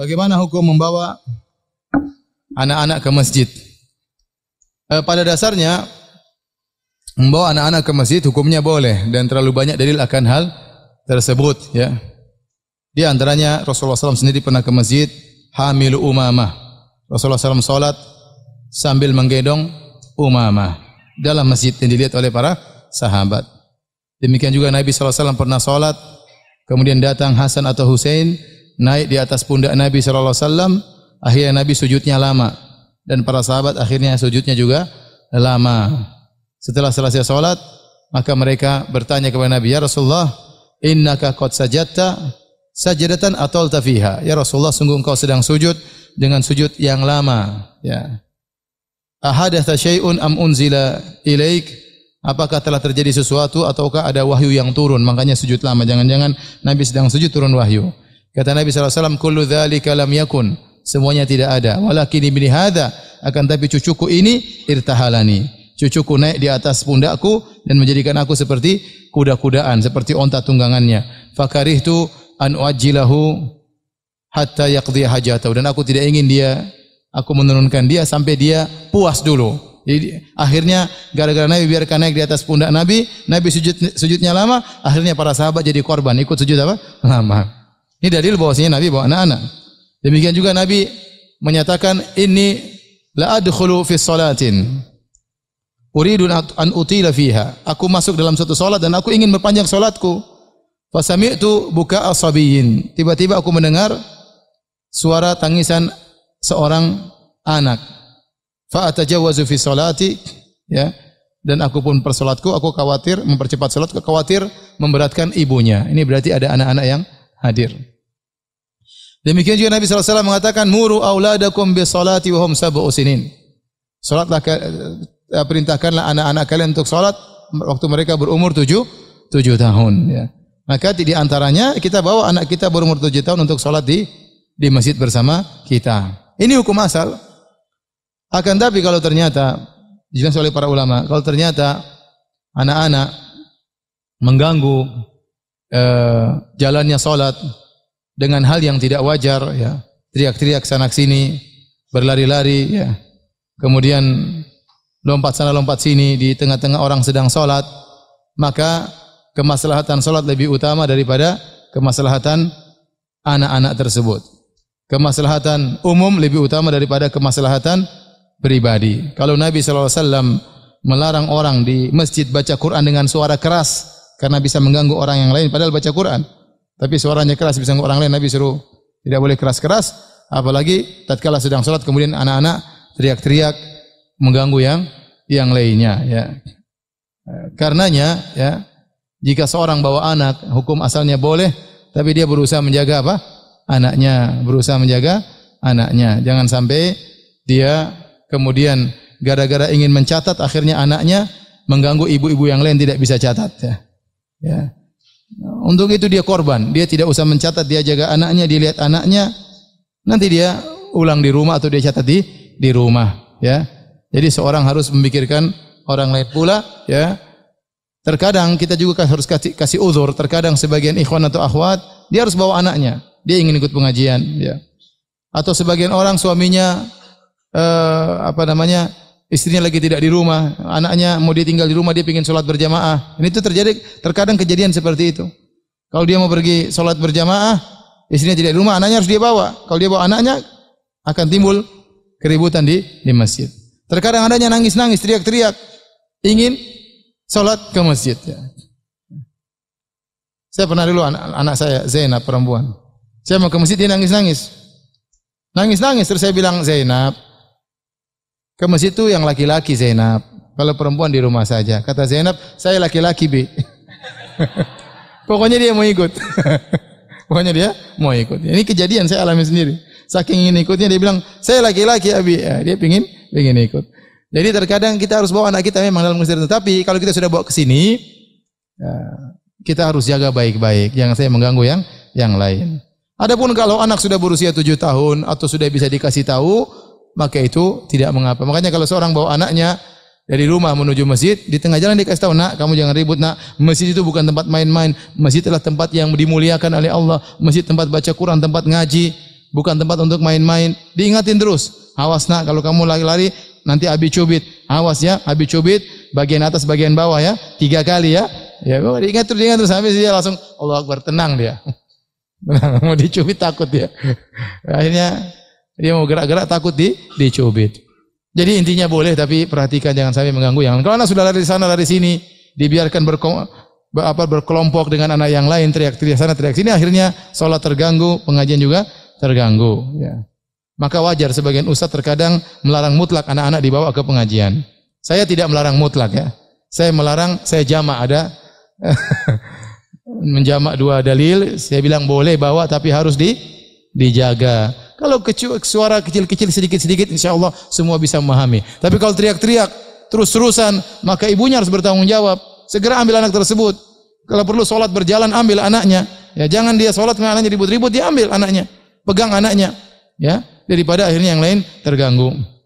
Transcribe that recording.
Bagaimana hukum membawa anak-anak ke masjid? E, pada dasarnya membawa anak-anak ke masjid hukumnya boleh dan terlalu banyak dalil akan hal tersebut ya. Di antaranya Rasulullah SAW sendiri pernah ke masjid hamil umamah. Rasulullah SAW salat sambil menggendong umamah dalam masjid yang dilihat oleh para sahabat. Demikian juga Nabi SAW pernah salat kemudian datang Hasan atau Hussein naik di atas pundak Nabi sallallahu alaihi wasallam, akhirnya Nabi sujudnya lama dan para sahabat akhirnya sujudnya juga lama. Setelah selesai salat, maka mereka bertanya kepada Nabi, "Ya Rasulullah, innaka qad sajadta sajadatan atau tafiha?" Ya Rasulullah, sungguh engkau sedang sujud dengan sujud yang lama, ya. Ahadatha syai'un am unzila ilaik? Apakah telah terjadi sesuatu ataukah ada wahyu yang turun? Makanya sujud lama. Jangan-jangan Nabi sedang sujud turun wahyu. Kata Nabi SAW, Kullu dhalika lam yakun. Semuanya tidak ada. Walakin ibni hadha. Akan tapi cucuku ini irtahalani. Cucuku naik di atas pundakku dan menjadikan aku seperti kuda-kudaan, seperti onta tunggangannya. Fakarihtu an uajjilahu hatta yaqdi hajatahu. Dan aku tidak ingin dia, aku menurunkan dia sampai dia puas dulu. Jadi akhirnya gara-gara Nabi biarkan naik di atas pundak Nabi, Nabi sujud sujudnya lama, akhirnya para sahabat jadi korban ikut sujud apa? Lama. Ini dalil bahwasanya Nabi bawa anak-anak. Demikian juga Nabi menyatakan ini la adkhulu fi salatin. Uridu an utila fiha. Aku masuk dalam satu salat dan aku ingin memperpanjang salatku. Fasami'tu buka asabiyin. Tiba-tiba aku mendengar suara tangisan seorang anak. Fa atajawwazu fi salati ya. Dan aku pun persolatku, aku khawatir mempercepat solat, khawatir memberatkan ibunya. Ini berarti ada anak-anak yang hadir. Demikian juga Nabi SAW mengatakan muru auladakum bisolati wahum sab'u usinin. Salatlah eh, perintahkanlah anak-anak kalian untuk salat waktu mereka berumur tujuh tujuh tahun ya. Maka di antaranya kita bawa anak kita berumur tujuh tahun untuk salat di di masjid bersama kita. Ini hukum asal. Akan tapi kalau ternyata dijelaskan oleh para ulama, kalau ternyata anak-anak mengganggu Eh, jalannya salat dengan hal yang tidak wajar ya, teriak-teriak sana sini, berlari-lari ya. Kemudian lompat sana lompat sini di tengah-tengah orang sedang salat, maka kemaslahatan salat lebih utama daripada kemaslahatan anak-anak tersebut. Kemaslahatan umum lebih utama daripada kemaslahatan pribadi. Kalau Nabi SAW melarang orang di masjid baca Quran dengan suara keras, karena bisa mengganggu orang yang lain padahal baca Quran. Tapi suaranya keras bisa mengganggu orang lain. Nabi suruh tidak boleh keras-keras apalagi tatkala sedang salat kemudian anak-anak teriak-teriak mengganggu yang yang lainnya ya. Karenanya ya jika seorang bawa anak hukum asalnya boleh tapi dia berusaha menjaga apa? anaknya, berusaha menjaga anaknya. Jangan sampai dia kemudian gara-gara ingin mencatat akhirnya anaknya mengganggu ibu-ibu yang lain tidak bisa catat ya. Ya. Untung itu dia korban, dia tidak usah mencatat, dia jaga anaknya, dia lihat anaknya. Nanti dia ulang di rumah atau dia catat di di rumah, ya. Jadi seorang harus memikirkan orang lain pula, ya. Terkadang kita juga kan harus kasih, kasih uzur, terkadang sebagian ikhwan atau akhwat dia harus bawa anaknya, dia ingin ikut pengajian, ya. Atau sebagian orang suaminya eh, apa namanya? istrinya lagi tidak di rumah, anaknya mau dia tinggal di rumah, dia ingin sholat berjamaah. Ini itu terjadi terkadang kejadian seperti itu. Kalau dia mau pergi sholat berjamaah, istrinya tidak di rumah, anaknya harus dia bawa. Kalau dia bawa anaknya, akan timbul keributan di, di masjid. Terkadang anaknya nangis-nangis, teriak-teriak, ingin sholat ke masjid. Ya. Saya pernah dulu anak, anak saya, Zainab perempuan. Saya mau ke masjid, dia nangis-nangis. Nangis-nangis, terus saya bilang, Zainab, ke masjid itu yang laki-laki Zainab. Kalau perempuan di rumah saja. Kata Zainab, saya laki-laki bi. Pokoknya dia mau ikut. Pokoknya dia mau ikut. Ini kejadian saya alami sendiri. Saking ingin ikutnya dia bilang, saya laki-laki abi. Ya, eh, dia pingin, pingin ikut. Jadi terkadang kita harus bawa anak kita memang dalam kesadaran. Tapi kalau kita sudah bawa ke sini, eh, kita harus jaga baik-baik. Jangan saya mengganggu yang yang lain. Adapun kalau anak sudah berusia tujuh tahun atau sudah bisa dikasih tahu, maka itu tidak mengapa. Makanya kalau seorang bawa anaknya dari rumah menuju masjid, di tengah jalan dikasih tahu, "Nak, kamu jangan ribut, Nak. Masjid itu bukan tempat main-main. Masjid adalah tempat yang dimuliakan oleh Allah. Masjid tempat baca Quran, tempat ngaji, bukan tempat untuk main-main." Diingatin terus. Awas, Nak, kalau kamu lari-lari nanti abi cubit. Awas ya, abi cubit bagian atas, bagian bawah ya. Tiga kali ya. Ya, diingat terus, diingat terus sampai dia langsung Allah Akbar, tenang dia. Tenang, mau dicubit takut dia. Akhirnya dia mau gerak-gerak takut di dicubit. Jadi intinya boleh tapi perhatikan jangan sampai mengganggu yang Kalau anak sudah lari sana lari sini, dibiarkan berko, apa berkelompok dengan anak yang lain teriak-teriak sana teriak sini akhirnya sholat terganggu pengajian juga terganggu ya. maka wajar sebagian ustadz terkadang melarang mutlak anak-anak dibawa ke pengajian saya tidak melarang mutlak ya saya melarang saya jamak ada menjamak dua dalil saya bilang boleh bawa tapi harus di dijaga kalau kecil, suara kecil-kecil sedikit-sedikit insya Allah semua bisa memahami. Tapi kalau teriak-teriak terus-terusan maka ibunya harus bertanggung jawab. Segera ambil anak tersebut. Kalau perlu sholat berjalan ambil anaknya. Ya, jangan dia sholat mengalami anaknya ribut-ribut, dia ambil anaknya. Pegang anaknya. Ya, daripada akhirnya yang lain terganggu.